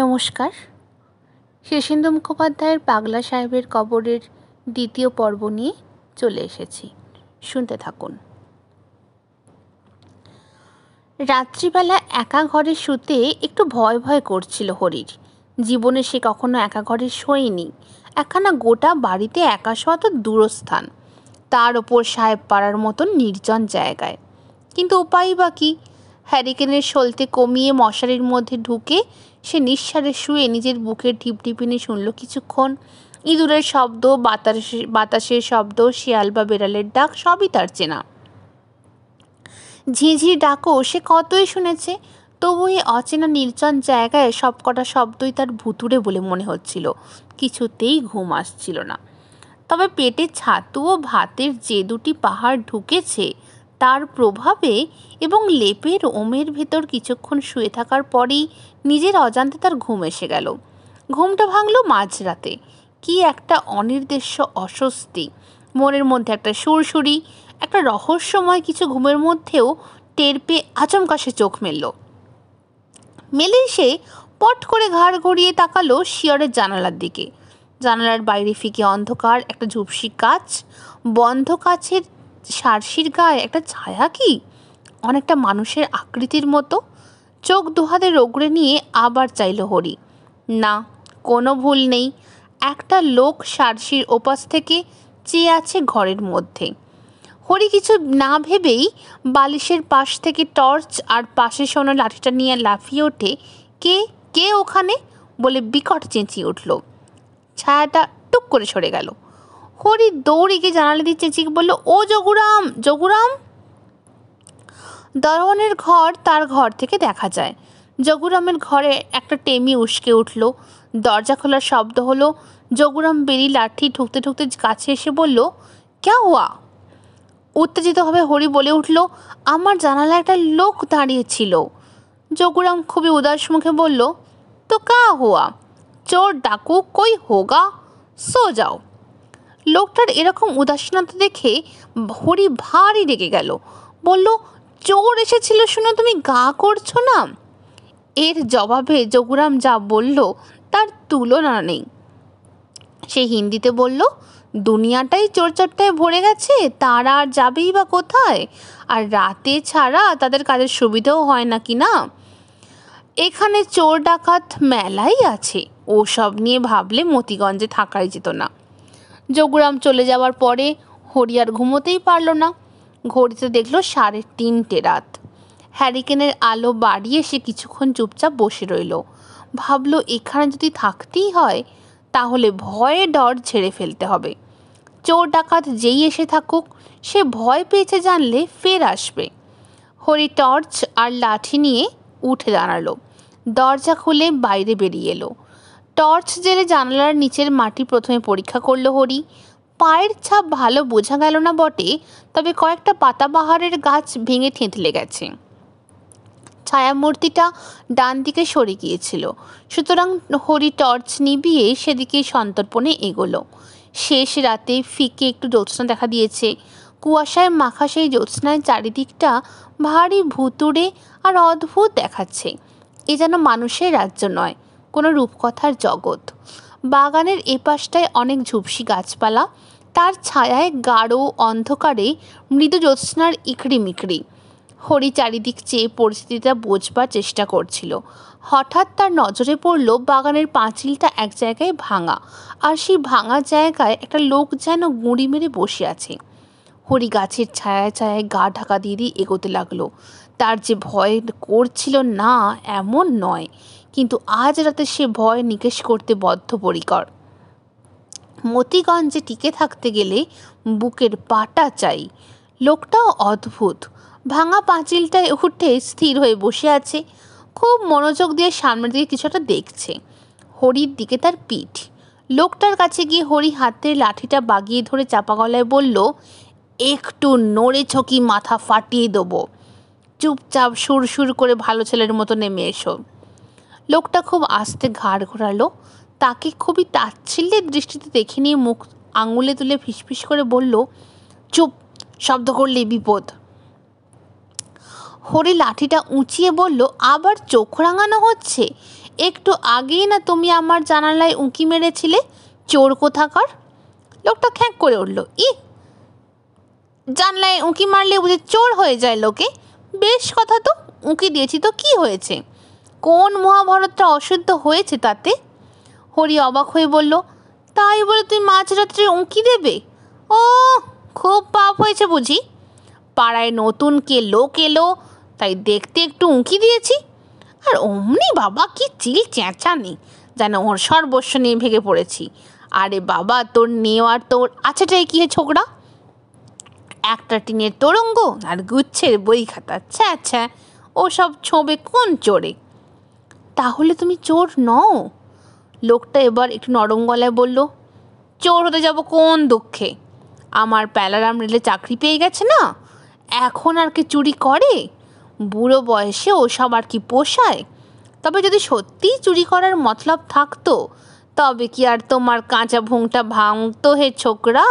নমস্কার শেষেন্দু মুখোপাধ্যায়ের পাগলা সাহেবের কবরের দ্বিতীয় পর্ব নিয়ে চলে এসেছি শুনতে থাকুন রাত্রিবেলা একা ঘরে শুতে একটু ভয় ভয় করছিল হরির জীবনে সে কখনো একা ঘরে শোয়নি একখানা গোটা বাড়িতে একা শোয়া তো দূরস্থান তার ওপর সাহেব পাড়ার মতন নির্জন জায়গায় কিন্তু উপায় বা কি হ্যারিকেনের সলতে কমিয়ে মশারির মধ্যে ঢুকে সে নিঃসারে শুয়ে নিজের বুকে টিপটিপিনি শুনল কিছুক্ষণ ইঁদুরের শব্দ বাতাসে বাতাসের শব্দ শিয়াল বা বেড়ালের ডাক সবই তার চেনা ঝিঝির ডাকও সে কতই শুনেছে তবু এই অচেনা নির্জন জায়গায় সবকটা শব্দই তার ভুতুরে বলে মনে হচ্ছিল কিছুতেই ঘুম আসছিল না তবে পেটে ছাতু ও ভাতের যে দুটি পাহাড় ঢুকেছে তার প্রভাবে এবং লেপের ওমের ভেতর কিছুক্ষণ শুয়ে থাকার পরেই নিজের অজান্তে তার ঘুম এসে গেল ঘুমটা ভাঙল মাঝরাতে কি একটা অনির্দেশ্য অস্বস্তি মনের মধ্যে একটা সুরসুরি একটা রহস্যময় কিছু ঘুমের মধ্যেও টের পেয়ে আচমকা সে চোখ মেলল মেলে সে পট করে ঘাড় ঘড়িয়ে তাকালো শিয়রের জানালার দিকে জানালার বাইরে ফিকে অন্ধকার একটা ঝুপসি কাচ বন্ধ কাছের সারসির গায়ে একটা ছায়া কি অনেকটা মানুষের আকৃতির মতো চোখ দুহাতে রোগড়ে নিয়ে আবার চাইল হরি না কোনো ভুল নেই একটা লোক সারসির ওপাশ থেকে চেয়ে আছে ঘরের মধ্যে হরি কিছু না ভেবেই বালিশের পাশ থেকে টর্চ আর পাশে শোনা লাঠিটা নিয়ে লাফিয়ে ওঠে কে কে ওখানে বলে বিকট চেঁচিয়ে উঠল ছায়াটা টুক করে সরে গেল হরি দৌড়ে গিয়ে জানালা দিয়ে চেঁচিয়ে বললো ও যোগুরাম যোগুরাম দরওয়ানের ঘর তার ঘর থেকে দেখা যায় জগুরামের ঘরে একটা টেমি উস্কে উঠল দরজা খোলার শব্দ হলো জগুরাম বেরি লাঠি ঠুকতে ঠুকতে কাছে এসে বলল ক্যা হুয়া উত্তেজিতভাবে হরি বলে উঠল আমার জানালা একটা লোক দাঁড়িয়েছিল জগুরাম খুবই উদাস মুখে বলল তো কা হুয়া চোর ডাকু কই হোগা সো যাও লোকটার এরকম উদাসীনতা দেখে হরি ভারী রেগে গেল বলল চোর এসেছিল শুনে তুমি গা করছো না এর জবাবে যোগুরাম যা বলল তার তুলনা নেই সে হিন্দিতে বলল দুনিয়াটাই চোরচারটায় ভরে গেছে তারা আর যাবেই বা কোথায় আর রাতে ছাড়া তাদের কাজের সুবিধাও হয় না কি না এখানে চোর ডাকাত মেলাই আছে ওসব নিয়ে ভাবলে মতিগঞ্জে থাকাই যেত না যোগুরাম চলে যাওয়ার পরে হরিয়ার ঘুমোতেই পারল না ঘড়িতে দেখলো সাড়ে তিনটে রাত হ্যারিকেনের আলো বাড়িয়ে সে কিছুক্ষণ চুপচাপ বসে রইল ভাবলো এখানে যদি থাকতেই হয় তাহলে ভয়ে ডর ছেড়ে ফেলতে হবে চোর ডাকাত যেই এসে থাকুক সে ভয় পেয়েছে জানলে ফের আসবে হরি টর্চ আর লাঠি নিয়ে উঠে দাঁড়ালো দরজা খুলে বাইরে বেরিয়ে এলো টর্চ জেলে জানালার নিচের মাটি প্রথমে পরীক্ষা করলো হরি পায়ের ছাপ ভালো বোঝা গেল না বটে তবে কয়েকটা পাতাবাহারের গাছ ভেঙে থেঁতলে গেছে ছায়ামূর্তিটা ডান দিকে সরে গিয়েছিল সুতরাং হরি টর্চ নিবিয়ে সেদিকে সন্তর্পণে এগোলো শেষ রাতে ফিকে একটু জ্যোৎস্না দেখা দিয়েছে কুয়াশায় মাখা সেই জ্যোৎস্নায় চারিদিকটা ভারী ভুতুড়ে আর অদ্ভুত দেখাচ্ছে এ যেন মানুষের রাজ্য নয় কোনো রূপকথার জগৎ বাগানের এপাশটায় অনেক ঝুপসি গাছপালা তার ছায়ায় গাঢ় অন্ধকারে মৃদু জ্যোৎস্নার ইকড়ি মিকড়ি হরি চারিদিক চেয়ে পরিস্থিতিটা বোঝবার চেষ্টা করছিল হঠাৎ তার নজরে পড়ল বাগানের পাঁচিলটা এক জায়গায় ভাঙা আর সেই ভাঙা জায়গায় একটা লোক যেন গুঁড়ি মেরে বসে আছে হরি গাছের ছায়ায় ছায়ায় গা ঢাকা দিয়ে দিয়ে এগোতে লাগলো তার যে ভয় করছিল না এমন নয় কিন্তু আজ রাতে সে ভয় নিকেশ করতে বদ্ধপরিকর মতিগঞ্জে টিকে থাকতে গেলে বুকের পাটা চাই লোকটাও অদ্ভুত ভাঙা পাঁচিলটায় উঠে স্থির হয়ে বসে আছে খুব মনোযোগ দিয়ে সামনের দিকে কিছুটা দেখছে হরির দিকে তার পিঠ লোকটার কাছে গিয়ে হরি হাতে লাঠিটা বাগিয়ে ধরে চাপা গলায় বলল একটু নড়ে ছকি মাথা ফাটিয়ে দেবো চুপচাপ সুর সুর করে ভালো ছেলের মতো নেমে এসো লোকটা খুব আস্তে ঘাড় ঘোরালো তাকে খুবই তাচ্ছিল্যের দৃষ্টিতে দেখে নিয়ে মুখ আঙুলে তুলে ফিসফিস করে বলল চুপ শব্দ করলে বিপদ হরি লাঠিটা উঁচিয়ে বলল আবার চোখ রাঙানো হচ্ছে একটু আগেই না তুমি আমার জানালায় উঁকি মেরেছিলে চোর কোথাকার লোকটা খ্যাঁক করে উঠল ই জানলায় উঁকি মারলে বুঝে চোর হয়ে যায় লোকে বেশ কথা তো উঁকি দিয়েছি তো কি হয়েছে কোন মহাভারতটা অশুদ্ধ হয়েছে তাতে হরি অবাক হয়ে বলল তাই বলে তুই মাঝরাত্রে উঁকি দেবে ও খুব পাপ হয়েছে বুঝি পাড়ায় নতুন কে লোক এলো তাই দেখতে একটু উঁকি দিয়েছি আর অমনি বাবা কি চিল চেঁচানি যেন ওর সর্বস্ব নিয়ে ভেঙে পড়েছি আরে বাবা তোর নেওয়ার তোর আছেটাই আচ্ছা কি হে ছোকরা একটা টিনের তোরঙ্গ আর গুচ্ছের বই খাতা ছ্যা ছ্যা সব ছোঁবে কোন চোরে তাহলে তুমি চোর নও লোকটা এবার একটু নরম গলায় বলল চোর হতে যাব কোন দুঃখে আমার প্যালারাম রেলে চাকরি পেয়ে গেছে না এখন আর কি চুরি করে বুড়ো বয়সে ওসব আর কি পোষায় তবে যদি সত্যিই চুরি করার মতলব থাকতো তবে কি আর তোমার কাঁচা ভুংটা ভাঙতো হে ছোকরা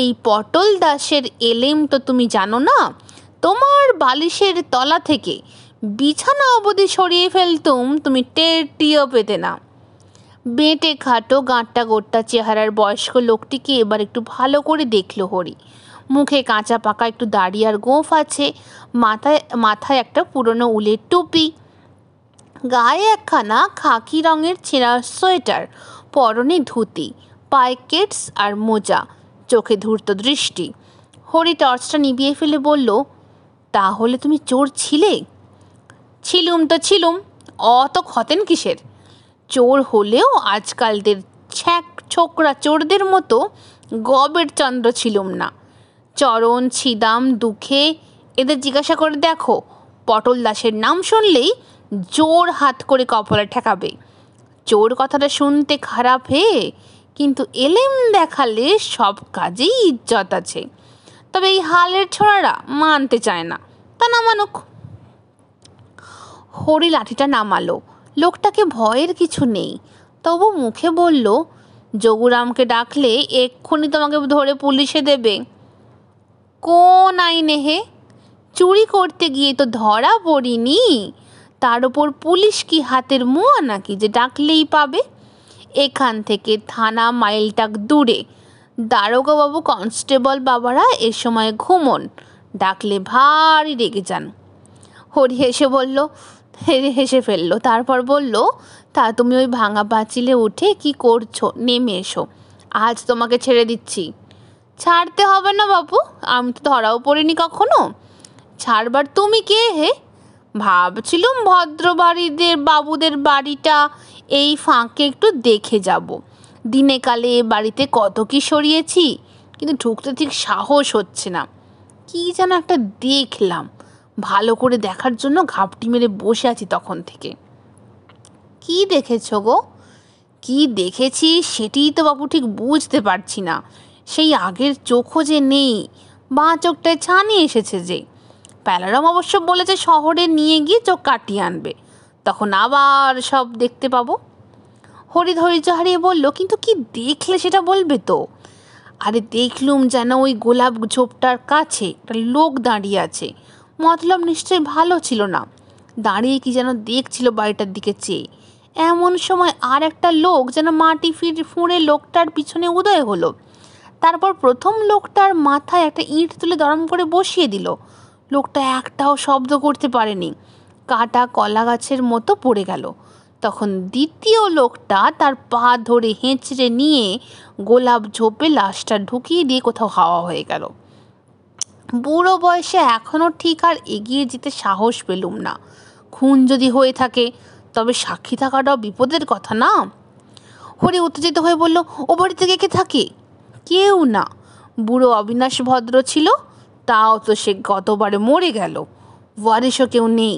এই পটল দাসের এলেম তো তুমি জানো না তোমার বালিশের তলা থেকে বিছানা অবধি সরিয়ে ফেলতুম তুমি টের টিও পেতে না বেঁটে খাটো গাঁট্টা গোট্টা চেহারার বয়স্ক লোকটিকে এবার একটু ভালো করে দেখল হরি মুখে কাঁচা পাকা একটু দাঁড়িয়ে আর গোঁফ আছে মাথায় মাথায় একটা পুরনো উলের টুপি গায়ে একখানা খাকি রঙের ছেঁড়া সোয়েটার পরনে ধুতি পায়ে কেটস আর মোজা চোখে ধূর্ত দৃষ্টি হরি টর্চটা নিবিয়ে ফেলে বলল তাহলে তুমি চোর ছিলে ছিলুম তো ছিলুম অত খতেন কিসের চোর হলেও আজকালদের ছ্যাঁক ছোকরা চোরদের মতো গবের চন্দ্র ছিলুম না চরণ ছিদাম দুঃখে এদের জিজ্ঞাসা করে দেখো পটল দাসের নাম শুনলেই জোর হাত করে কপলা ঠেকাবে চোর কথাটা শুনতে খারাপ হে কিন্তু এলেম দেখালে সব কাজেই ইজ্জত আছে তবে এই হালের ছোড়ারা মানতে চায় না তা না মানুক হরি লাঠিটা নামালো লোকটাকে ভয়ের কিছু নেই তবু মুখে বলল যোগুরামকে ডাকলে এক্ষুনি তোমাকে ধরে পুলিশে দেবে কোন আইনে হে চুরি করতে গিয়ে তো ধরা পড়িনি তার ওপর পুলিশ কি হাতের মোয়া নাকি যে ডাকলেই পাবে এখান থেকে থানা মাইলটাক দূরে বাবু কনস্টেবল বাবারা এ সময় ঘুমন ডাকলে ভারী রেগে যান হরি এসে বলল হেসে ফেললো তারপর বলল তা তুমি ওই ভাঙা পাঁচিলে উঠে কি করছো নেমে এসো আজ তোমাকে ছেড়ে দিচ্ছি ছাড়তে হবে না বাবু আমি তো ধরাও পড়িনি কখনো ছাড়বার তুমি কে হে ভাবছিলুম ভদ্র বাড়িদের বাবুদের বাড়িটা এই ফাঁকে একটু দেখে যাব দিনে কালে বাড়িতে কত কি সরিয়েছি কিন্তু ঢুকতে ঠিক সাহস হচ্ছে না কি যেন একটা দেখলাম ভালো করে দেখার জন্য ঘাপটি মেরে বসে আছি তখন থেকে কি দেখেছ গো কি দেখেছি সেটিই তো বাবু ঠিক বুঝতে পারছি না সেই আগের চোখও যে নেই বা চোখটায় ছানি এসেছে যে প্যালারাম অবশ্য বলেছে শহরে নিয়ে গিয়ে চোখ কাটিয়ে আনবে তখন আবার সব দেখতে পাবো হরি ধৈর্য হারিয়ে বললো কিন্তু কি দেখলে সেটা বলবে তো আরে দেখলুম যেন ওই গোলাপ ঝোপটার কাছে একটা লোক দাঁড়িয়ে আছে মতলব নিশ্চয়ই ভালো ছিল না দাঁড়িয়ে কি যেন দেখছিল বাড়িটার দিকে চেয়ে এমন সময় আর একটা লোক যেন মাটি ফির ফুঁড়ে লোকটার পিছনে উদয় হলো তারপর প্রথম লোকটার মাথায় একটা ইঁট তুলে দরম করে বসিয়ে দিল লোকটা একটাও শব্দ করতে পারেনি কাটা কলা গাছের মতো পড়ে গেল তখন দ্বিতীয় লোকটা তার পা ধরে হেঁচড়ে নিয়ে গোলাপ ঝোপে লাশটা ঢুকিয়ে দিয়ে কোথাও হাওয়া হয়ে গেল বুড়ো বয়সে এখনও ঠিক আর এগিয়ে যেতে সাহস পেলুম না খুন যদি হয়ে থাকে তবে সাক্ষী থাকাটাও বিপদের কথা না হরি উত্তেজিত হয়ে বলল ও বাড়িতে থেকে কে থাকে কেউ না বুড়ো অবিনাশ ভদ্র ছিল তাও তো সে গতবারে মরে গেল ওয়ারিশও কেউ নেই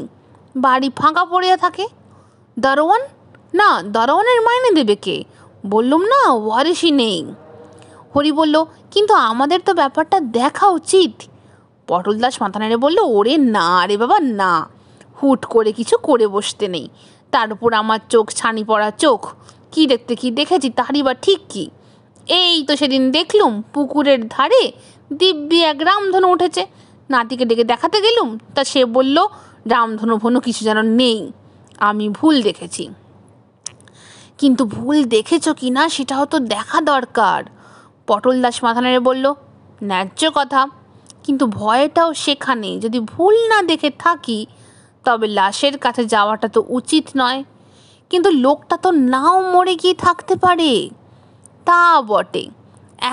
বাড়ি ফাঁকা পড়িয়া থাকে দারোয়ান না দারোয়ানের মাইনে দেবে কে বললুম না ওয়ারিশই নেই হরি বলল কিন্তু আমাদের তো ব্যাপারটা দেখা উচিত পটল দাস মাথা নেড়ে বলল ওরে না রে বাবা না হুট করে কিছু করে বসতে নেই তার উপর আমার চোখ ছানি পড়া চোখ কি দেখতে কি দেখেছি তারই বা ঠিক কি এই তো সেদিন দেখলুম পুকুরের ধারে দিব্যি এক রামধনু উঠেছে নাতিকে ডেকে দেখাতে গেলুম তা সে বলল রামধনু ভনু কিছু যেন নেই আমি ভুল দেখেছি কিন্তু ভুল দেখেছ কি না সেটাও তো দেখা দরকার পটল দাস মাথা নেড়ে বলল ন্যায্য কথা কিন্তু ভয়টাও সেখানে যদি ভুল না দেখে থাকি তবে লাশের কাছে যাওয়াটা তো উচিত নয় কিন্তু লোকটা তো নাও মরে গিয়ে থাকতে পারে তা বটে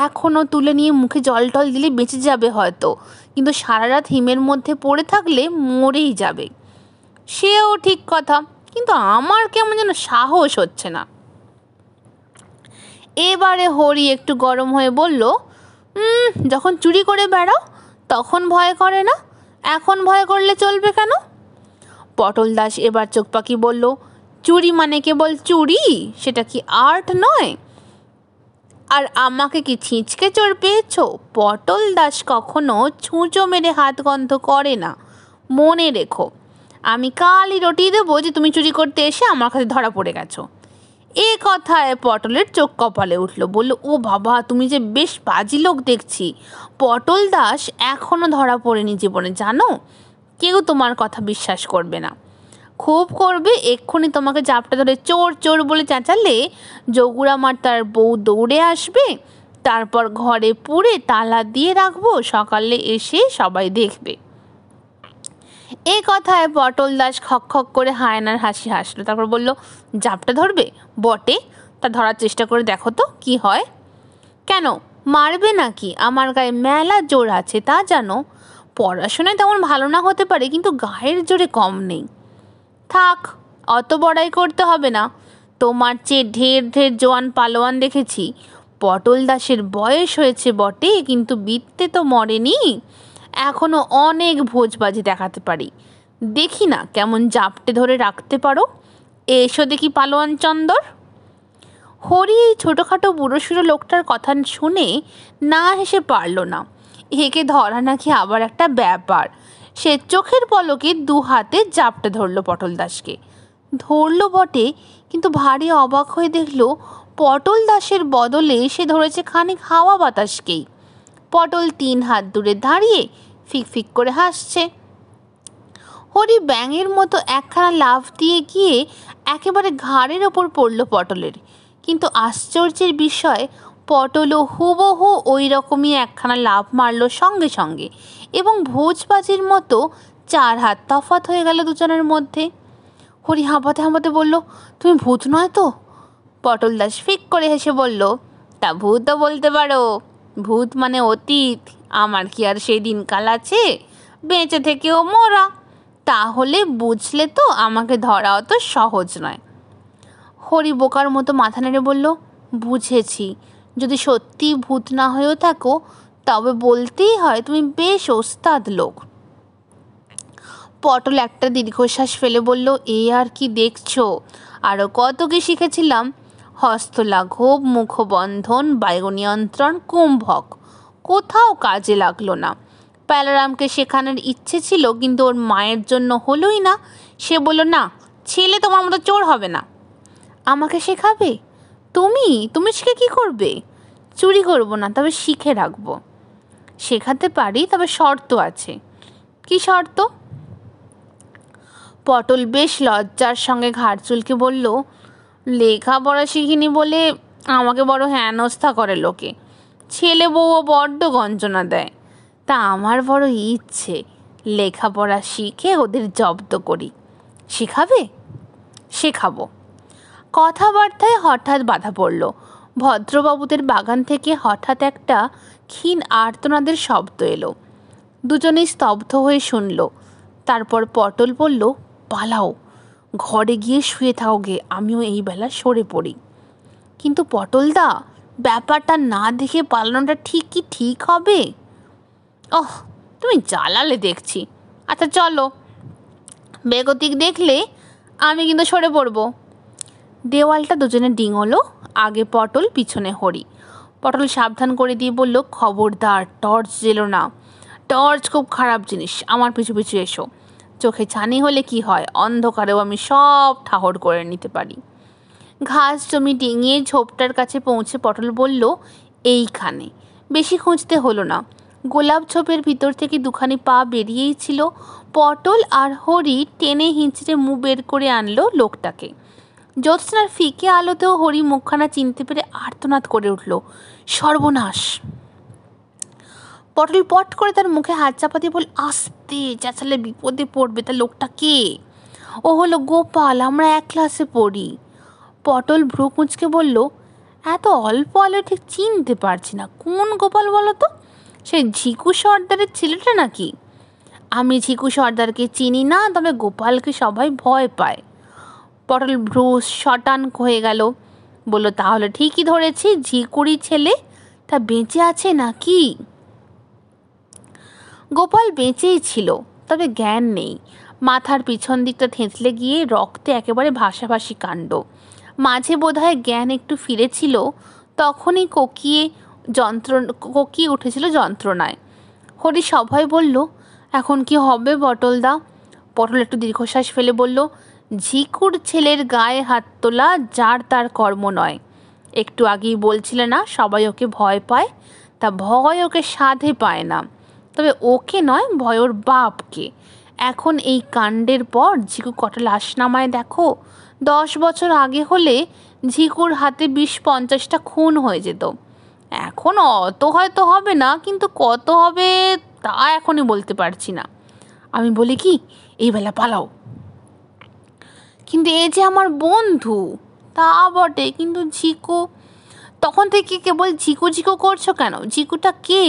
এখনও তুলে নিয়ে মুখে জল টল দিলে বেঁচে যাবে হয়তো কিন্তু সারা রাত হিমের মধ্যে পড়ে থাকলে মরেই যাবে সেও ঠিক কথা কিন্তু আমার কেমন যেন সাহস হচ্ছে না এবারে হরি একটু গরম হয়ে বলল যখন চুরি করে বেড়াও তখন ভয় করে না এখন ভয় করলে চলবে কেন পটল দাস এবার চোখ পাখি বলল চুরি মানে কেবল চুরি সেটা কি আর্ট নয় আর আমাকে কি ছিঁচকে চোর পেয়েছ পটল দাস কখনো ছুঁচো মেরে হাত গন্ধ করে না মনে রেখো আমি কালই রটিয়ে দেবো যে তুমি চুরি করতে এসে আমার কাছে ধরা পড়ে গেছো এ কথায় পটলের চোখ কপালে উঠল বলল ও বাবা তুমি যে বেশ বাজি লোক দেখছি পটল দাস এখনও ধরা পড়েনি জীবনে জানো কেউ তোমার কথা বিশ্বাস করবে না খুব করবে এক্ষুনি তোমাকে জাপটা ধরে চোর চোর বলে চেঁচালে জগুরামার তার বউ দৌড়ে আসবে তারপর ঘরে পুড়ে তালা দিয়ে রাখবো সকালে এসে সবাই দেখবে এ কথায় পটল দাস খক খক করে হায়নার হাসি হাসলো তারপর বলল জাপটা ধরবে বটে তা ধরার চেষ্টা করে দেখো তো কি হয় কেন মারবে নাকি আমার গায়ে মেলা জোর আছে তা জানো পড়াশোনায় তেমন ভালো না হতে পারে কিন্তু গায়ের জোরে কম নেই থাক অত বড়াই করতে হবে না তোমার চেয়ে ঢের ঢের জোয়ান পালোয়ান দেখেছি পটল দাসের বয়স হয়েছে বটে কিন্তু বিত্তে তো মরেনি এখনও অনেক ভোজবাজি দেখাতে পারি দেখি না কেমন জাপটে ধরে রাখতে পারো এসো দেখি পালোয়ান চন্দর হরি এই ছোটোখাটো বুড়োসুড়ো লোকটার কথা শুনে না হেসে পারল না একে ধরা নাকি আবার একটা ব্যাপার সে চোখের পলকে দু হাতে জাপটে ধরল পটল দাসকে ধরল বটে কিন্তু ভারী অবাক হয়ে দেখল পটল দাসের বদলে সে ধরেছে খানিক হাওয়া বাতাসকেই পটল তিন হাত দূরে দাঁড়িয়ে ফিকফিক করে হাসছে হরি ব্যাঙের মতো একখানা লাভ দিয়ে গিয়ে একেবারে ঘাড়ের ওপর পড়ল পটলের কিন্তু আশ্চর্যের বিষয় পটলও হুবহু ওই রকমই একখানা লাভ মারল সঙ্গে সঙ্গে এবং ভোজবাজির মতো চার হাত তফাত হয়ে গেল দুজনের মধ্যে হরি হাঁপাতে হাঁপাতে বলল তুমি ভূত নয় তো পটল দাস ফিক করে হেসে বলল তা ভূত বলতে পারো ভূত মানে অতীত আমার কি আর সেই দিনকাল আছে বেঁচে থেকেও মোরা তাহলে বুঝলে তো আমাকে ধরা অত সহজ নয় হরি বোকার মতো মাথা নেড়ে বলল বুঝেছি যদি সত্যি ভূত না হয়েও থাকো তবে বলতেই হয় তুমি বেশ ওস্তাদ লোক পটল একটা দীর্ঘশ্বাস ফেলে বলল এ আর কি দেখছো আরও কত কি শিখেছিলাম হস্তলাঘব মুখবন্ধন বায়ু নিয়ন্ত্রণ কুম্ভক কোথাও কাজে লাগলো না প্যালারামকে শেখানোর ইচ্ছে ছিল কিন্তু ওর মায়ের জন্য হলোই না সে বলল না ছেলে তোমার মতো চোর হবে না আমাকে শেখাবে তুমি তুমি শিখে কি করবে চুরি করব না তবে শিখে রাখব শেখাতে পারি তবে শর্ত আছে কি শর্ত পটল বেশ লজ্জার সঙ্গে ঘাড় চুলকে বলল লেখাপড়া শিখিনি বলে আমাকে বড় হেনস্থা করে লোকে ছেলে বউও বড্ড গঞ্জনা দেয় তা আমার বড় ইচ্ছে লেখাপড়া শিখে ওদের জব্দ করি শেখাবে শেখাবো কথাবার্তায় হঠাৎ বাধা পড়ল ভদ্রবাবুদের বাগান থেকে হঠাৎ একটা ক্ষীণ আর্তনাদের শব্দ এলো দুজনেই স্তব্ধ হয়ে শুনল তারপর পটল বলল পালাও ঘরে গিয়ে শুয়ে থাও গে আমিও এই বেলা সরে পড়ি কিন্তু পটলদা ব্যাপারটা না দেখে পালানোটা ঠিক কি ঠিক হবে ওহ তুমি জ্বালালে দেখছি আচ্ছা চলো বেগতিক দেখলে আমি কিন্তু সরে পড়ব দেওয়ালটা দুজনে ডিঙলো আগে পটল পিছনে হরি পটল সাবধান করে দিয়ে বলল খবরদার টর্চ জেলো না টর্চ খুব খারাপ জিনিস আমার পিছু পিছু এসো চোখে ছানি হলে কি হয় অন্ধকারেও আমি সব ঠাহর করে নিতে পারি ঘাস জমি ডিঙিয়ে ঝোপটার কাছে পৌঁছে পটল বলল এইখানে বেশি খুঁজতে হলো না গোলাপ ঝোপের ভিতর থেকে দুখানি পা বেরিয়েই ছিল পটল আর হরি টেনে হিঁচড়ে মু বের করে আনলো লোকটাকে জ্যোৎস্নার ফিকে আলোতেও হরি মুখখানা চিনতে পেরে আর্তনাদ করে উঠল সর্বনাশ পটল পট করে তার মুখে হাত চাপা দিয়ে বল আসতে চেঁচালে বিপদে পড়বে তা লোকটা কে ও হলো গোপাল আমরা এক ক্লাসে পড়ি পটল ভ্রু কুঁচকে বলল এত অল্প আলো ঠিক চিনতে পারছি না কোন গোপাল বলো তো সে ঝিকু সর্দারের ছেলেটা নাকি আমি ঝিকু সর্দারকে চিনি না তবে গোপালকে সবাই ভয় পায় পটল ভ্রু শটান হয়ে গেল বলল তাহলে ঠিকই ধরেছি ঝিকুড়ি ছেলে তা বেঁচে আছে নাকি গোপাল বেঁচেই ছিল তবে জ্ঞান নেই মাথার পিছন দিকটা থেঁতলে গিয়ে রক্তে একেবারে ভাসাভাসি কাণ্ড মাঝে বোধহয় জ্ঞান একটু ফিরেছিল তখনই কোকিয়ে যন্ত্র কোকিয়ে উঠেছিল যন্ত্রণায় হরি সভয় বলল এখন কি হবে বটলদা পটল একটু দীর্ঘশ্বাস ফেলে বলল ঝিকুর ছেলের গায়ে হাত তোলা যার তার কর্ম নয় একটু আগেই বলছিলে না সবাই ওকে ভয় পায় তা ভয় ওকে সাধে পায় না তবে ওকে নয় ভয়র বাপকে এখন এই কাণ্ডের পর ঝিকু কটা লাশ নামায় দেখো দশ বছর আগে হলে ঝিকুর হাতে বিশ পঞ্চাশটা খুন হয়ে যেত এখন অত হয়তো হবে না কিন্তু কত হবে তা এখনই বলতে পারছি না আমি বলি কি এই বেলা পালাও কিন্তু এ যে আমার বন্ধু তা বটে কিন্তু ঝিকু তখন থেকে কেবল ঝিকু ঝিকু করছো কেন ঝিকুটা কে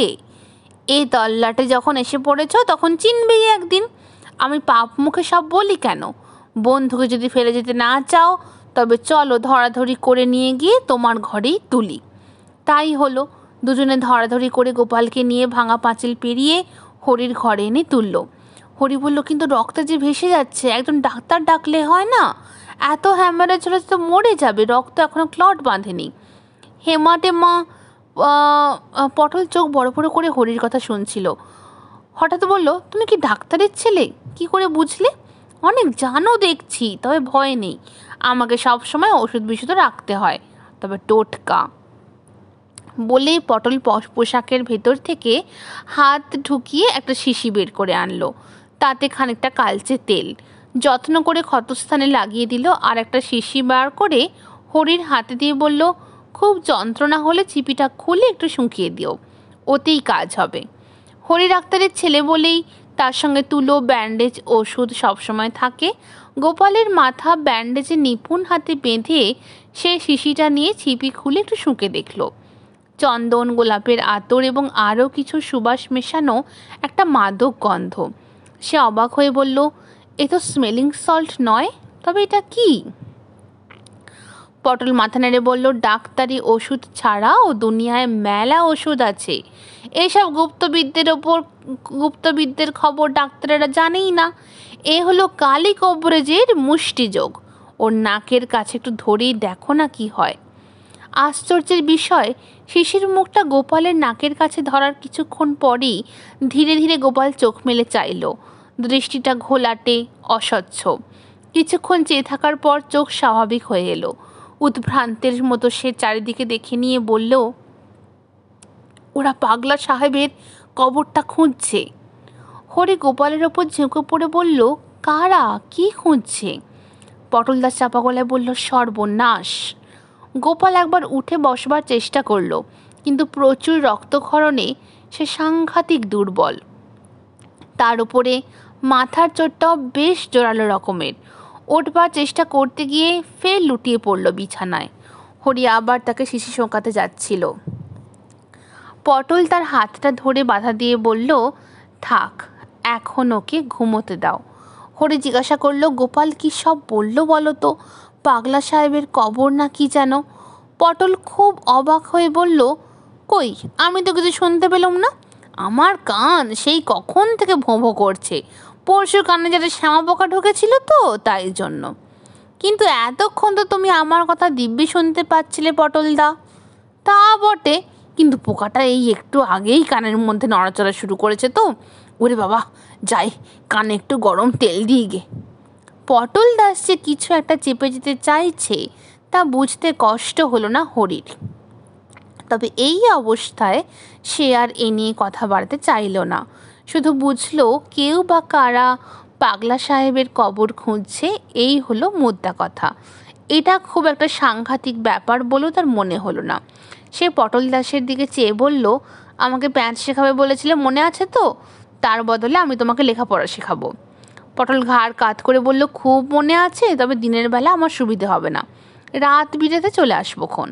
এই তল্লাটে যখন এসে পড়েছ তখন চিনবেই একদিন আমি পাপ মুখে সব বলি কেন বন্ধুকে যদি ফেলে যেতে না চাও তবে চলো ধরাধরি করে নিয়ে গিয়ে তোমার ঘরেই তুলি তাই হলো দুজনে ধরাধরি করে গোপালকে নিয়ে ভাঙা পাঁচিল পেরিয়ে হরির ঘরে এনে তুলল হরি বলল কিন্তু রক্ত যে ভেসে যাচ্ছে একজন ডাক্তার ডাকলে হয় না এত হ্যামারেজ হলে তো মরে যাবে রক্ত এখনও ক্লট বাঁধেনি হেমাটে মা পটল চোখ বড় বড় করে হরির কথা শুনছিল হঠাৎ বলল তুমি কি ডাক্তারের ছেলে কি করে বুঝলে অনেক জানো দেখছি তবে ভয় নেই আমাকে সব সময় ওষুধ বিশুদ্ধ রাখতে হয় তবে টোটকা বলেই পটল পোশাকের ভেতর থেকে হাত ঢুকিয়ে একটা শিশি বের করে আনলো তাতে খানিকটা কালচে তেল যত্ন করে ক্ষতস্থানে লাগিয়ে দিল আর একটা শিশি বার করে হরির হাতে দিয়ে বলল খুব যন্ত্রণা হলে চিপিটা খুলে একটু শুঁকিয়ে দিও ওতেই কাজ হবে হরি ডাক্তারের ছেলে বলেই তার সঙ্গে তুলো ব্যান্ডেজ ওষুধ সবসময় থাকে গোপালের মাথা ব্যান্ডেজে নিপুণ হাতে বেঁধে সে শিশিটা নিয়ে ছিপি খুলে একটু শুঁকে দেখল চন্দন গোলাপের আতর এবং আরও কিছু সুবাস মেশানো একটা মাদক গন্ধ সে অবাক হয়ে বলল এ তো স্মেলিং সল্ট নয় তবে এটা কী পটল মাথা নেড়ে বলল ডাক্তারি ওষুধ ছাড়াও দুনিয়ায় মেলা ওষুধ আছে এসব গুপ্তবিদ্যের ওপর গুপ্তবিদ্যের খবর ডাক্তারেরা জানেই না এ হলো কালী কবরেজের মুষ্টিযোগ ওর নাকের কাছে একটু ধরেই দেখো না কি হয় আশ্চর্যের বিষয় শিশির মুখটা গোপালের নাকের কাছে ধরার কিছুক্ষণ পরেই ধীরে ধীরে গোপাল চোখ মেলে চাইল দৃষ্টিটা ঘোলাটে অস্বচ্ছ কিছুক্ষণ চেয়ে থাকার পর চোখ স্বাভাবিক হয়ে এলো উদ্ভ্রান্তের মতো সে চারিদিকে দেখে নিয়ে বলল ওরা পাগলা সাহেবের কবরটা খুঁজছে হরে গোপালের ওপর ঝেঁকে পড়ে বলল কারা কি খুঁজছে পটলদাস চাপা গলায় বলল সর্বনাশ গোপাল একবার উঠে বসবার চেষ্টা করলো কিন্তু প্রচুর রক্তক্ষরণে সে সাংঘাতিক দুর্বল তার উপরে মাথার চোটটাও বেশ জোরালো রকমের ওঠবার চেষ্টা করতে গিয়ে ফের লুটিয়ে পড়ল বিছানায় হরি আবার তাকে শিশি শোঁকাতে যাচ্ছিল পটল তার হাতটা ধরে বাধা দিয়ে বলল থাক এখন ওকে ঘুমোতে দাও হরি জিজ্ঞাসা করলো গোপাল কি সব বলল বলো তো পাগলা সাহেবের কবর না কি যেন পটল খুব অবাক হয়ে বলল কই আমি তো কিছু শুনতে পেলাম না আমার কান সেই কখন থেকে ভোঁ করছে পরশুর কানে যাতে শ্যামা পোকা ঢুকেছিল তো তাই জন্য কিন্তু এতক্ষণ তো তুমি আমার কথা দিব্যি শুনতে পাচ্ছিলে পটলদা তা বটে কিন্তু পোকাটা এই একটু আগেই কানের মধ্যে নড়াচড়া শুরু করেছে তো ওরে বাবা যাই কানে একটু গরম তেল দিয়ে গে পটল দাস যে কিছু একটা চেপে যেতে চাইছে তা বুঝতে কষ্ট হলো না হরির তবে এই অবস্থায় সে আর এ নিয়ে কথা বাড়াতে চাইল না শুধু বুঝলো কেউ বা কারা পাগলা সাহেবের কবর খুঁজছে এই হলো মুদ্রা কথা এটা খুব একটা সাংঘাতিক ব্যাপার বলেও তার মনে হলো না সে পটল দাসের দিকে চেয়ে বলল আমাকে প্যাঁচ শেখাবে বলেছিলে মনে আছে তো তার বদলে আমি তোমাকে লেখাপড়া শেখাবো পটল ঘাড় কাত করে বলল খুব মনে আছে তবে দিনের বেলা আমার সুবিধে হবে না রাত বিরেতে চলে আসবো ক্ষণ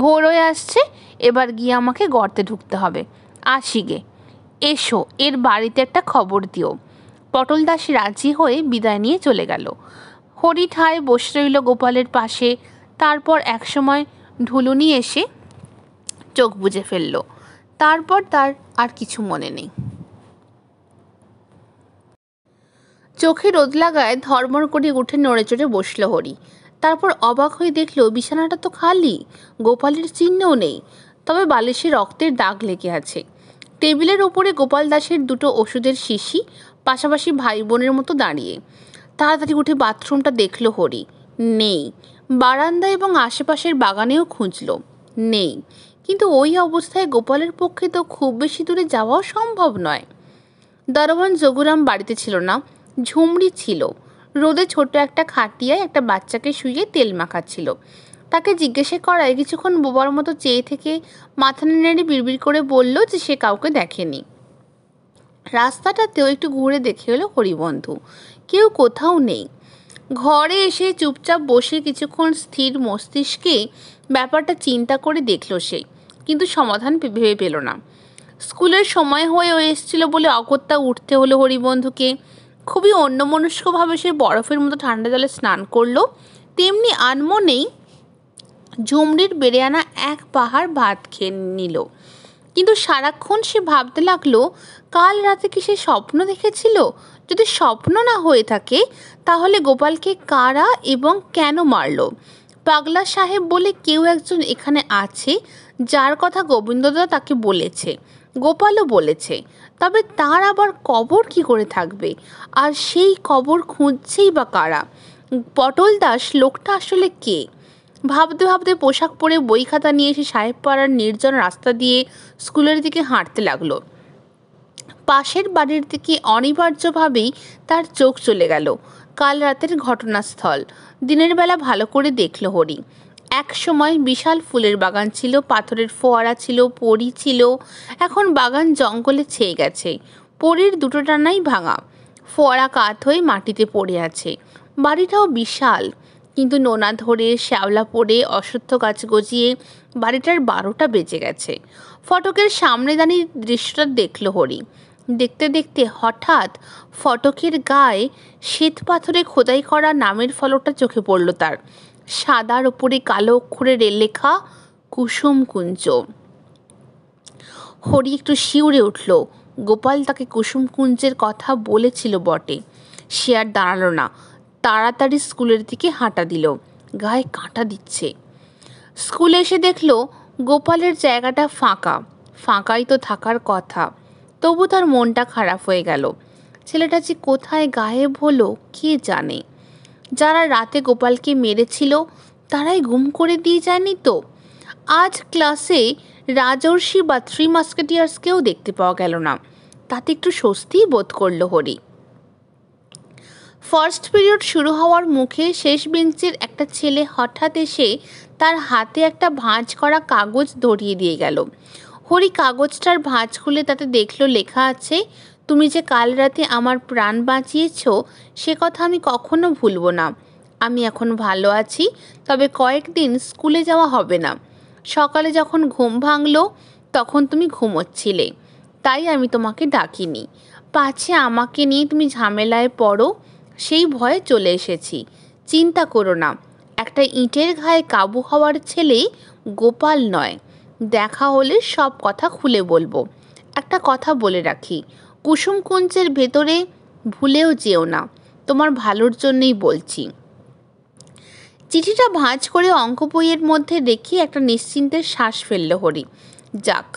ভোর হয়ে আসছে এবার গিয়ে আমাকে গর্তে ঢুকতে হবে আসি গে এসো এর বাড়িতে একটা খবর দিও পটল দাস রাজি হয়ে বিদায় নিয়ে চলে গেল হরি ঠায় বসে রইল গোপালের পাশে তারপর একসময় ঢুলুনি এসে চোখ বুঝে ফেলল তারপর তার আর কিছু মনে নেই চোখে রোদ লাগায় ধর্মর করে উঠে নড়ে চড়ে বসল হরি তারপর অবাক হয়ে দেখল বিছানাটা তো খালি গোপালের চিহ্নও নেই তবে বালিশে রক্তের দাগ লেগে আছে টেবিলের ওপরে গোপাল দাসের দুটো ওষুধের শিশি পাশাপাশি ভাই বোনের মতো দাঁড়িয়ে তাড়াতাড়ি উঠে বাথরুমটা দেখল হরি নেই বারান্দা এবং আশেপাশের বাগানেও খুঁজল নেই কিন্তু ওই অবস্থায় গোপালের পক্ষে তো খুব বেশি দূরে যাওয়াও সম্ভব নয় দারোয়ান জগুরাম বাড়িতে ছিল না ঝুমড়ি ছিল রোদে ছোট একটা খাটিয়ায় একটা বাচ্চাকে শুয়ে তেল মাখাচ্ছিল তাকে জিজ্ঞেসে করায় কিছুক্ষণ বোবার মতো চেয়ে থেকে মাথা নেড়ে বিড়বিড় করে বলল যে সে কাউকে দেখেনি রাস্তাটাতেও একটু ঘুরে দেখে এলো হরিবন্ধু কেউ কোথাও নেই ঘরে এসে চুপচাপ বসে কিছুক্ষণ স্থির মস্তিষ্কে ব্যাপারটা চিন্তা করে দেখল সে কিন্তু সমাধান ভেবে পেল না স্কুলের সময় হয়েও এসেছিল বলে অগত্যা উঠতে হলো হরিবন্ধুকে খুবই অন্যমনস্কভাবে সে বরফের মতো ঠান্ডা জলে স্নান করলো তেমনি আনমনেই ঝুমরির বেড়ে আনা এক পাহাড় ভাত খেয়ে নিল কিন্তু সারাক্ষণ সে ভাবতে লাগলো কাল রাতে কি সে স্বপ্ন দেখেছিল যদি স্বপ্ন না হয়ে থাকে তাহলে গোপালকে কারা এবং কেন মারল পাগলা সাহেব বলে কেউ একজন এখানে আছে যার কথা গোবিন্দদা তাকে বলেছে গোপালও বলেছে তবে তার আবার কবর কি করে থাকবে আর সেই কবর খুঁজছেই বা কারা পটল দাস লোকটা আসলে কে ভাবতে ভাবতে পোশাক পরে বই খাতা নিয়ে সাহেব সাহেবপাড়ার নির্জন রাস্তা দিয়ে স্কুলের দিকে হাঁটতে লাগলো পাশের বাড়ির দিকে অনিবার্যভাবেই তার চোখ চলে গেল কাল রাতের ঘটনাস্থল দিনের বেলা ভালো করে দেখল হরি এক সময় বিশাল ফুলের বাগান ছিল পাথরের ফোয়ারা ছিল পরি ছিল এখন বাগান জঙ্গলে ছেয়ে গেছে পরির দুটো টানাই ভাঙা ফোয়ারা কাত হয়ে মাটিতে পড়ে আছে বাড়িটাও বিশাল কিন্তু নোনা ধরে শ্যাওলা পরে অসুস্থ গাছ গজিয়ে বাড়িটার বারোটা বেজে গেছে ফটকের সামনে দাঁড়িয়ে দৃশ্যটা দেখল হরি দেখতে দেখতে হঠাৎ ফটকের গায়ে শ্বেত পাথরে খোদাই করা নামের ফলকটা চোখে পড়ল তার সাদার ওপরে কালো অক্ষরে লেখা কুসুম কুঞ্জ হরি একটু শিউরে উঠল গোপাল তাকে কুসুম কুঞ্জের কথা বলেছিল বটে সে আর দাঁড়ালো না তাড়াতাড়ি স্কুলের দিকে হাঁটা দিল গায়ে কাঁটা দিচ্ছে স্কুলে এসে দেখল গোপালের জায়গাটা ফাঁকা ফাঁকাই তো থাকার কথা তবু তার মনটা খারাপ হয়ে গেল ছেলেটা যে কোথায় গায়েব হলো কে জানে যারা রাতে গোপালকে মেরেছিল তারাই গুম করে দিয়ে যায়নি তো আজ ক্লাসে রাজর্ষি বা থ্রি মাস্কেটিয়ার্সকেও দেখতে পাওয়া গেল না তাতে একটু স্বস্তিই বোধ করলো হরি ফার্স্ট পিরিয়ড শুরু হওয়ার মুখে শেষ বেঞ্চের একটা ছেলে হঠাৎ এসে তার হাতে একটা ভাঁজ করা কাগজ ধরিয়ে দিয়ে গেল হরি কাগজটার ভাঁজ খুলে তাতে দেখলো লেখা আছে তুমি যে কাল রাতে আমার প্রাণ বাঁচিয়েছ সে কথা আমি কখনো ভুলব না আমি এখন ভালো আছি তবে কয়েকদিন স্কুলে যাওয়া হবে না সকালে যখন ঘুম ভাঙলো তখন তুমি ঘুমোচ্ছিলে তাই আমি তোমাকে ডাকিনি পাছে আমাকে নিয়ে তুমি ঝামেলায় পড়ো সেই ভয়ে চলে এসেছি চিন্তা করো না একটা ইঁটের ঘায়ে কাবু হওয়ার ছেলেই গোপাল নয় দেখা হলে সব কথা খুলে বলবো একটা কথা বলে রাখি কুসুমকুঞ্চের ভেতরে ভুলেও যেও না তোমার ভালোর জন্যই বলছি চিঠিটা ভাঁজ করে অঙ্ক বইয়ের মধ্যে রেখে একটা নিশ্চিন্তের শ্বাস ফেললো হরি যাক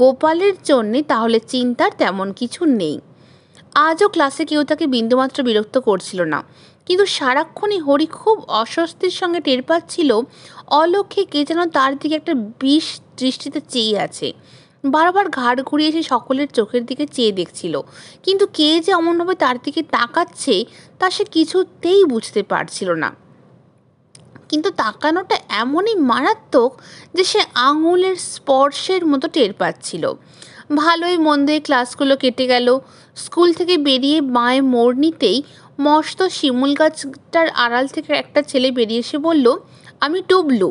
গোপালের জন্যে তাহলে চিন্তার তেমন কিছু নেই আজও ক্লাসে কেউ তাকে বিন্দুমাত্র বিরক্ত করছিল না কিন্তু সারাক্ষণই হরি খুব অস্বস্তির সঙ্গে টের পাচ্ছিল অলক্ষে কে যেন তার দিকে একটা বিষ দৃষ্টিতে চেয়ে আছে বারবার ঘাড় ঘুরিয়ে সে সকলের চোখের দিকে চেয়ে দেখছিল কিন্তু কে যে অমনভাবে তার দিকে তাকাচ্ছে তা সে কিছুতেই বুঝতে পারছিল না কিন্তু তাকানোটা এমনই মারাত্মক যে সে আঙুলের স্পর্শের মতো টের পাচ্ছিল ভালোই মন্দই ক্লাসগুলো কেটে গেল স্কুল থেকে বেরিয়ে মায়ের মোড় নিতেই মস্ত শিমুল গাছটার আড়াল থেকে একটা ছেলে বেরিয়ে এসে বলল আমি টুবলু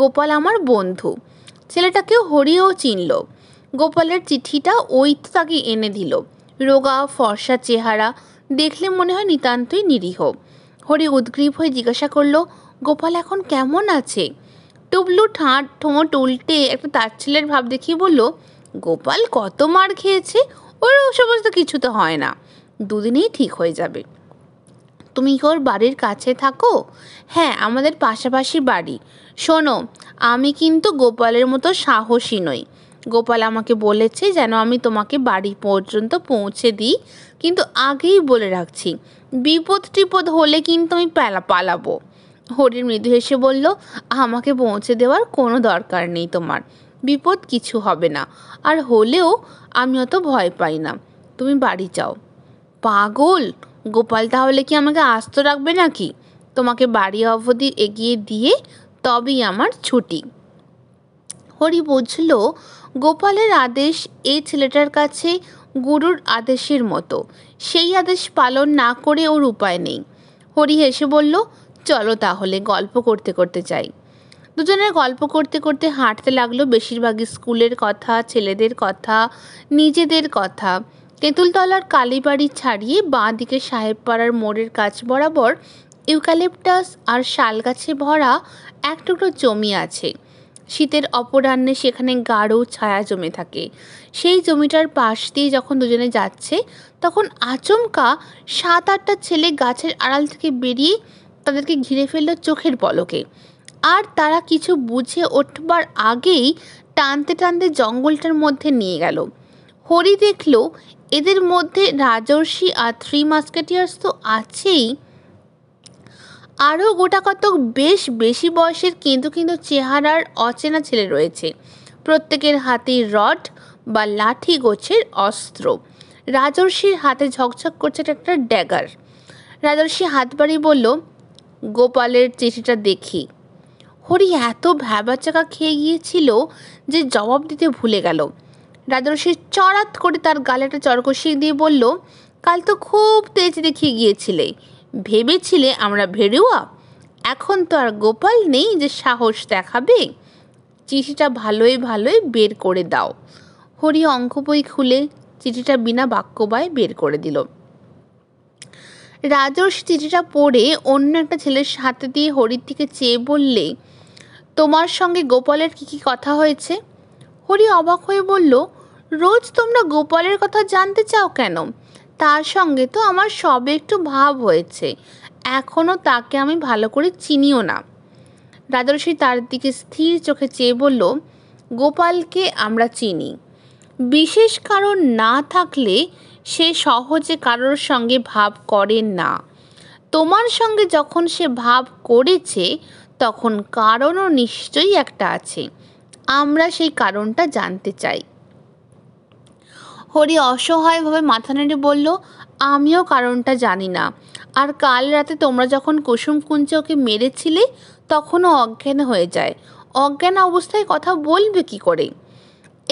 গোপাল আমার বন্ধু ছেলেটাকেও হরিয়েও চিনল গোপালের চিঠিটা ওই তাকে এনে দিল রোগা ফর্সা চেহারা দেখলে মনে হয় নিতান্তই নিরীহ হরি উদ্গ্রীব হয়ে জিজ্ঞাসা করলো গোপাল এখন কেমন আছে টুবলু ঠাঁট ঠোঁট উল্টে একটা ছেলের ভাব দেখিয়ে বলল গোপাল কত মার খেয়েছে ওর সমস্ত কিছু তো হয় না দুদিনেই ঠিক হয়ে যাবে তুমি কি ওর বাড়ির কাছে থাকো হ্যাঁ আমাদের পাশাপাশি বাড়ি শোনো আমি কিন্তু গোপালের মতো সাহসী নই গোপাল আমাকে বলেছে যেন আমি তোমাকে বাড়ি পর্যন্ত পৌঁছে দিই কিন্তু আগেই বলে রাখছি বিপদ টিপদ হলে কিন্তু আমি পালা পালাবো হরির মৃদু হেসে বলল আমাকে পৌঁছে দেওয়ার কোনো দরকার নেই তোমার বিপদ কিছু হবে না আর হলেও আমি অত ভয় পাই না তুমি বাড়ি যাও পাগল গোপাল তাহলে কি আমাকে আস্ত রাখবে নাকি তোমাকে বাড়ি অবধি এগিয়ে দিয়ে তবেই আমার ছুটি হরি বুঝল গোপালের আদেশ এই ছেলেটার কাছে গুরুর আদেশের মতো সেই আদেশ পালন না করে ওর উপায় নেই হরি হেসে বলল চলো তাহলে গল্প করতে করতে চাই দুজনের গল্প করতে করতে হাঁটতে লাগলো বেশিরভাগই স্কুলের কথা ছেলেদের কথা নিজেদের কথা তেঁতুলতলার কালীবাড়ি ছাড়িয়ে বাঁ দিকে সাহেবপাড়ার মোড়ের কাছ বরাবর ইউক্যালিপটাস আর শাল গাছে ভরা এক টুকরো জমি আছে শীতের অপরাহ্নে সেখানে গাঢ় ছায়া জমে থাকে সেই জমিটার পাশ দিয়ে যখন দুজনে যাচ্ছে তখন আচমকা সাত আটটা ছেলে গাছের আড়াল থেকে বেরিয়ে তাদেরকে ঘিরে ফেললো চোখের পলকে আর তারা কিছু বুঝে ওঠবার আগেই টানতে টানতে জঙ্গলটার মধ্যে নিয়ে গেল হরি দেখল এদের মধ্যে রাজর্ষি আর থ্রি মাস্কেটিয়ার্স তো আছেই আরও গোটা কতক বেশ বেশি বয়সের কিন্তু কিন্তু চেহারার অচেনা ছেলে রয়েছে প্রত্যেকের হাতে রড বা লাঠি গোছের অস্ত্র রাজর্ষির হাতে ঝকঝক করছে একটা ড্যাগার রাজর্ষি হাত বাড়ি বলল গোপালের চিঠিটা দেখি হরি এত ভ্যাবাচাকা খেয়ে গিয়েছিল যে জবাব দিতে ভুলে গেল রাজরসি চড়াত করে তার গালেটা চরকষিয়ে দিয়ে বলল কাল তো খুব তেজ দেখিয়ে গিয়েছিলে ভেবেছিলে আমরা ভেড়ুয়া এখন তো আর গোপাল নেই যে সাহস দেখাবে চিঠিটা ভালোই ভালোই বের করে দাও হরি অঙ্ক বই খুলে চিঠিটা বিনা বাক্যবায় বের করে দিল রাজর্ষ চিঠিটা পড়ে অন্য একটা ছেলের হাতে দিয়ে হরির দিকে চেয়ে বললে তোমার সঙ্গে গোপালের কি কি কথা হয়েছে হরি অবাক হয়ে বলল রোজ তোমরা গোপালের কথা জানতে চাও কেন তার সঙ্গে তো আমার সবে একটু ভাব হয়েছে এখনও তাকে আমি ভালো করে চিনিও না রাজর্ষি তার দিকে স্থির চোখে চেয়ে বলল গোপালকে আমরা চিনি বিশেষ কারণ না থাকলে সে সহজে কারোর সঙ্গে ভাব করে না তোমার সঙ্গে যখন সে ভাব করেছে তখন কারণও নিশ্চয়ই একটা আছে আমরা সেই কারণটা জানতে চাই হরি অসহায়ভাবে মাথা নেড়ে বলল আমিও কারণটা জানি না আর কাল রাতে তোমরা যখন কুসুম কুঞ্চে ওকে মেরেছিলে তখনও অজ্ঞান হয়ে যায় অজ্ঞান অবস্থায় কথা বলবে কি করে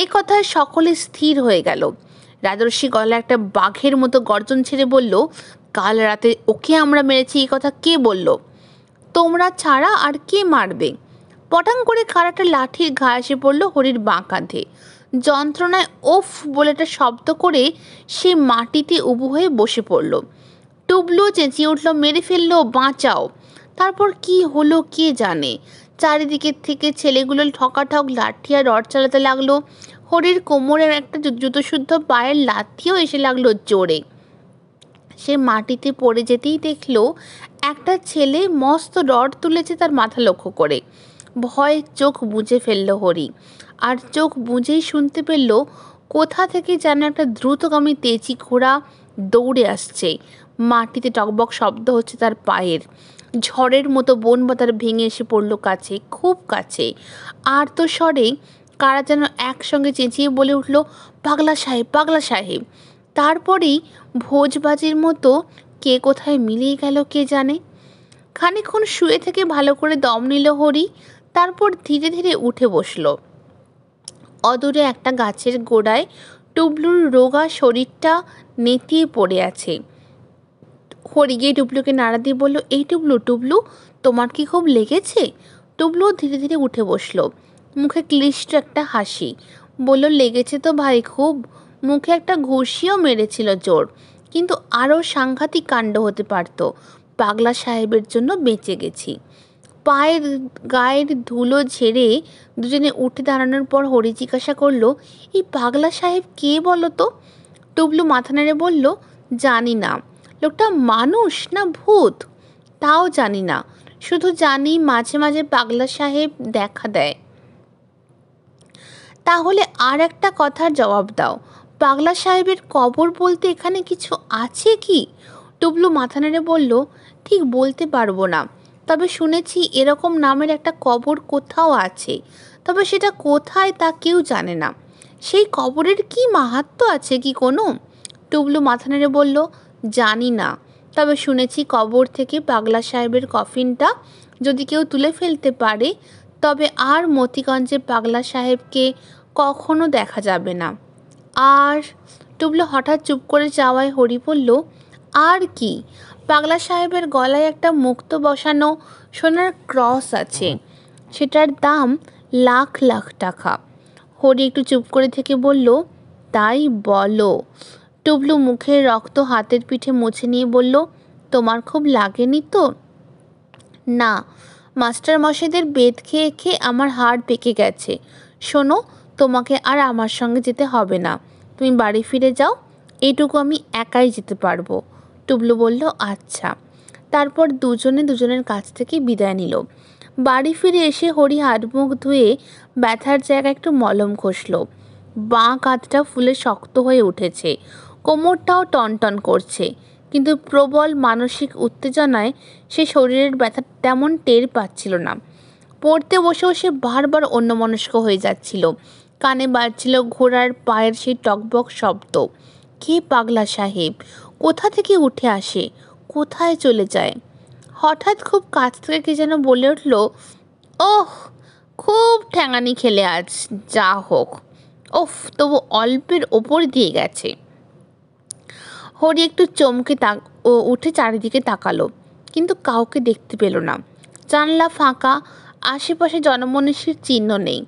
এ কথায় সকলে স্থির হয়ে গেল রাজর্ষী গলা একটা বাঘের মতো গর্জন ছেড়ে বলল কাল রাতে ওকে আমরা মেরেছি এই কথা কে বলল তোমরা ছাড়া আর কে মারবে পটাং করে খাড়াটা লাঠির ঘা এসে পড়ল হরির বাঁ কাঁধে যন্ত্রণায় ওফ বলে একটা শব্দ করে সে মাটিতে উবু হয়ে বসে পড়ল টুবলু চেঁচিয়ে উঠল মেরে ফেললো বাঁচাও তারপর কি হলো কে জানে চারিদিকের থেকে ছেলেগুলো ঠকাঠক লাঠি আর রড চালাতে লাগলো হরির কোমরের একটা শুদ্ধ পায়ের লাথিও এসে লাগলো জোরে সে মাটিতে পড়ে যেতেই দেখলো একটা ছেলে মস্ত রড তুলেছে তার মাথা লক্ষ্য করে ভয় চোখ বুঝে ফেললো হরি আর চোখ বুঝেই শুনতে পেল কোথা থেকে যেন একটা দ্রুতগামী তেচি ঘোড়া দৌড়ে আসছে মাটিতে টকবক শব্দ হচ্ছে তার পায়ের ঝড়ের মতো বন বাতার ভেঙে এসে পড়ল কাছে খুব কাছে আর তো স্বরে কারা যেন একসঙ্গে চেঁচিয়ে বলে উঠল পাগলা সাহেব পাগলা সাহেব তারপরেই ভোজবাজির মতো কে কোথায় মিলিয়ে গেল কে জানে খানিক্ষণ শুয়ে থেকে ভালো করে দম নিল হরি তারপর ধীরে ধীরে উঠে বসল অদূরে একটা গাছের গোড়ায় টুবলুর রোগা শরীরটা নেতিয়ে পড়ে আছে হরি গিয়ে টুবলুকে নাড়া দিয়ে বলল এই টুবলু টুবলু তোমার কি খুব লেগেছে টুবলুও ধীরে ধীরে উঠে বসলো মুখে ক্লিষ্ট একটা হাসি বলল লেগেছে তো ভাই খুব মুখে একটা ঘুষিও মেরেছিল জোর কিন্তু আরও সাংঘাতিক কাণ্ড হতে পারত পাগলা সাহেবের জন্য বেঁচে গেছি পায়ের গায়ের ধুলো ঝেড়ে দুজনে উঠে দাঁড়ানোর পর হরি জিজ্ঞাসা করলো এই পাগলা সাহেব কে বলো তো টুবলু মাথা নেড়ে বলল জানি না লোকটা মানুষ না ভূত তাও জানি না শুধু জানি মাঝে মাঝে পাগলা সাহেব দেখা দেয় তাহলে আর একটা কথার জবাব দাও পাগলা সাহেবের কবর বলতে এখানে কিছু আছে কি টুবলু মাথা নেড়ে বলল ঠিক বলতে পারবো না তবে শুনেছি এরকম নামের একটা কবর কোথাও আছে তবে সেটা কোথায় তা কেউ জানে না সেই কবরের কি মাহাত্ম আছে কি কোনো টুবলু মাথা নেড়ে বলল জানি না তবে শুনেছি কবর থেকে পাগলা সাহেবের কফিনটা যদি কেউ তুলে ফেলতে পারে তবে আর মতিগঞ্জে পাগলা সাহেবকে কখনো দেখা যাবে না আর টুবলো হঠাৎ চুপ করে যাওয়ায় হরি পড়ল আর কি পাগলা সাহেবের গলায় একটা মুক্ত বসানো সোনার ক্রস আছে সেটার দাম লাখ লাখ টাকা হরি একটু চুপ করে থেকে বলল তাই বলো টুবলু মুখের রক্ত হাতের পিঠে মুছে নিয়ে বলল তোমার খুব লাগেনি তো না মাস্টার মশাইদের বেদ খেয়ে খেয়ে আমার হাড় পেকে গেছে শোনো তোমাকে আর আমার সঙ্গে যেতে হবে না তুমি বাড়ি ফিরে যাও এটুকু আমি একাই যেতে পারবো টুবলু বলল আচ্ছা তারপর দুজনে দুজনের কাছ থেকে বিদায় নিল বাড়ি ফিরে এসে হরি হাত মুখ ধুয়ে ব্যথার জায়গায় একটু মলম খসল বাঁ কাঁধটা ফুলে শক্ত হয়ে উঠেছে কোমরটাও টনটন করছে কিন্তু প্রবল মানসিক উত্তেজনায় সে শরীরের ব্যথা তেমন টের পাচ্ছিল না পড়তে বসেও সে বারবার অন্যমনস্ক হয়ে যাচ্ছিল কানে বাজছিল ঘোড়ার পায়ের সেই টকবক শব্দ কে পাগলা সাহেব কোথা থেকে উঠে আসে কোথায় চলে যায় হঠাৎ খুব কাছ থেকে কে যেন বলে উঠল ওহ খুব ঠ্যাঙানি খেলে আজ যা হোক ওফ তবু অল্পের ওপর দিয়ে গেছে হরি একটু চমকে তাক ও উঠে চারিদিকে তাকালো কিন্তু কাউকে দেখতে পেল না জানলা ফাঁকা আশেপাশে জনমনীষীর চিহ্ন নেই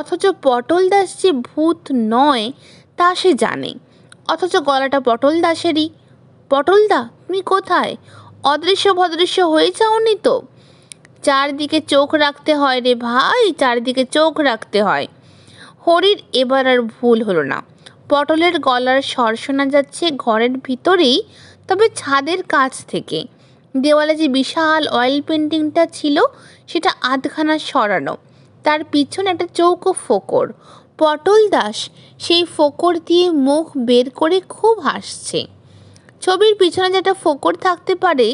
অথচ পটল দাস যে ভূত নয় তা সে জানে অথচ গলাটা পটল দাসেরই পটলদা তুমি কোথায় অদৃশ্য ভদৃশ্য হয়ে যাওনি তো চারদিকে চোখ রাখতে হয় রে ভাই চারদিকে চোখ রাখতে হয় হরির এবার আর ভুল হলো না পটলের গলার স্বর শোনা যাচ্ছে ঘরের ভিতরেই তবে ছাদের কাছ থেকে দেওয়ালে যে বিশাল অয়েল পেন্টিংটা ছিল সেটা আধখানা সরানো তার পিছনে একটা চৌকো ফোকর পটল দাস সেই ফোকর দিয়ে মুখ বের করে খুব হাসছে ছবির পিছনে যেটা ফোকর থাকতে পারে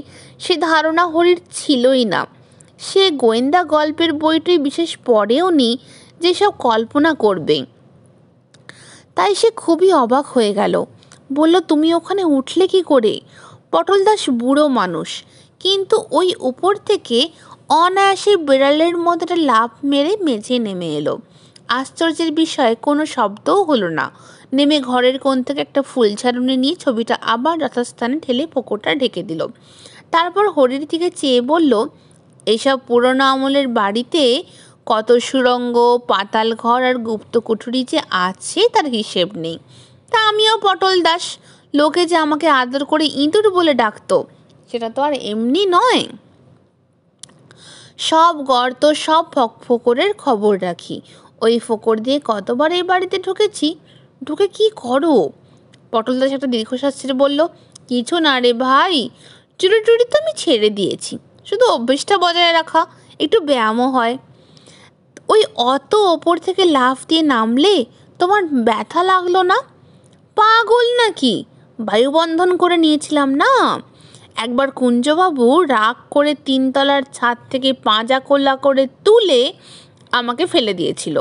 সে ধারণা হরির ছিলই না সে গোয়েন্দা গল্পের বইটি বিশেষ পড়েও নি যেসব কল্পনা করবে তাই সে খুবই অবাক হয়ে গেল বলল তুমি ওখানে উঠলে কি করে পটল দাস বুড়ো মানুষ কিন্তু ওই উপর থেকে অনায়াসে বিড়ালের মতো একটা লাফ মেরে মেঝে নেমে এলো আশ্চর্যের বিষয়ে কোনো শব্দও হলো না নেমে ঘরের কোণ থেকে একটা ফুল ছাড়ুনি নিয়ে ছবিটা আবার যথাস্থানে ঠেলে পোকোটা ঢেকে দিল তারপর হরির দিকে চেয়ে বলল এইসব পুরনো আমলের বাড়িতে কত সুরঙ্গ পাতাল ঘর আর গুপ্ত কুঠুরি যে আছে তার হিসেব নেই তা আমিও পটল দাস লোকে যে আমাকে আদর করে ইঁদুর বলে ডাকতো সেটা তো আর এমনি নয় সব গর্ত সব ফকফকরের খবর রাখি ওই ফকর দিয়ে কতবার এই বাড়িতে ঢুকেছি ঢুকে কি করো পটল দাস একটা দীর্ঘশ্বাস ছেড়ে বলল কিছু না রে ভাই চুরি টুরি তো আমি ছেড়ে দিয়েছি শুধু অভ্যেসটা বজায় রাখা একটু ব্যায়ামও হয় ওই অত ওপর থেকে লাফ দিয়ে নামলে তোমার ব্যথা লাগলো না পাগল নাকি বায়ুবন্ধন করে নিয়েছিলাম না একবার কুঞ্জবাবু রাগ করে তিনতলার ছাদ থেকে পাঁজা কোলা করে তুলে আমাকে ফেলে দিয়েছিল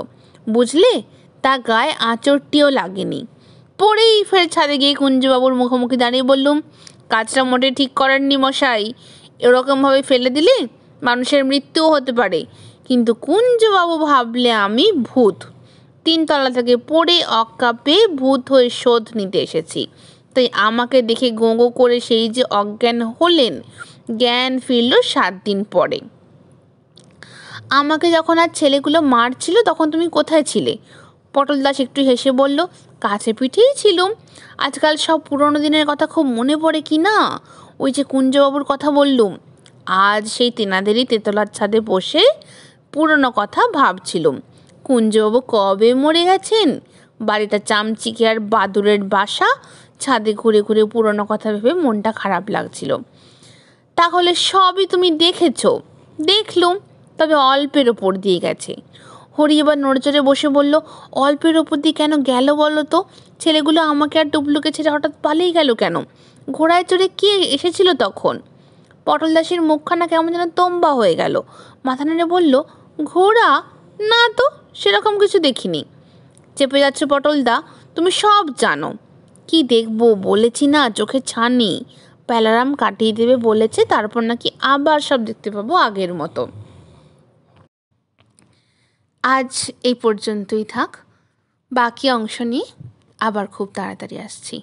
বুঝলে তা গায়ে আঁচড়টিও লাগেনি পরেই ফের ছাদে গিয়ে কুঞ্জবাবুর মুখোমুখি দাঁড়িয়ে বললুম কাজটা মোটে ঠিক করেননি মশাই এরকমভাবে ফেলে দিলে মানুষের মৃত্যুও হতে পারে কিন্তু কুঞ্জবাবু ভাবলে আমি ভূত তিনতলা থেকে পড়ে অক্কা পেয়ে ভূত হয়ে শোধ নিতে এসেছি তাই আমাকে দেখে গোঁগো করে সেই যে অজ্ঞান হলেন জ্ঞান ফিরল সাত দিন পরে আমাকে যখন আর ছেলেগুলো মারছিল তখন তুমি কোথায় ছিলে পটল দাস একটু হেসে বলল কাছে পিঠেই ছিলুম আজকাল সব পুরনো দিনের কথা খুব মনে পড়ে কি না ওই যে কুঞ্জবাবুর কথা বললুম আজ সেই তেনাদেরই তেতলার ছাদে বসে পুরনো কথা ভাবছিলুম কুঞ্জবাবু কবে মরে গেছেন বাড়িটা চামচিকে আর বাদুরের বাসা ছাদে ঘুরে ঘুরে পুরনো কথা ভেবে মনটা খারাপ লাগছিল তাহলে সবই তুমি দেখেছ দেখলুম তবে অল্পের ওপর দিয়ে গেছে হরি এবার নড়চড়ে বসে বলল অল্পের ওপর দিয়ে কেন গেল বলো তো ছেলেগুলো আমাকে আর টুবলুকে ছেড়ে হঠাৎ পালিয়ে গেল কেন ঘোড়ায় চড়ে কে এসেছিল তখন পটল দাসের মুখখানা কেমন যেন তম্বা হয়ে গেল মাথা নেড়ে বলল ঘোড়া না তো সেরকম কিছু দেখিনি চেপে যাচ্ছে পটলদা তুমি সব জানো কি দেখব বলেছি না চোখে ছানি প্যালারাম কাটিয়ে দেবে বলেছে তারপর নাকি আবার সব দেখতে পাবো আগের মতো আজ এই পর্যন্তই থাক বাকি অংশ নিয়ে আবার খুব তাড়াতাড়ি আসছি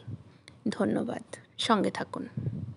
ধন্যবাদ সঙ্গে থাকুন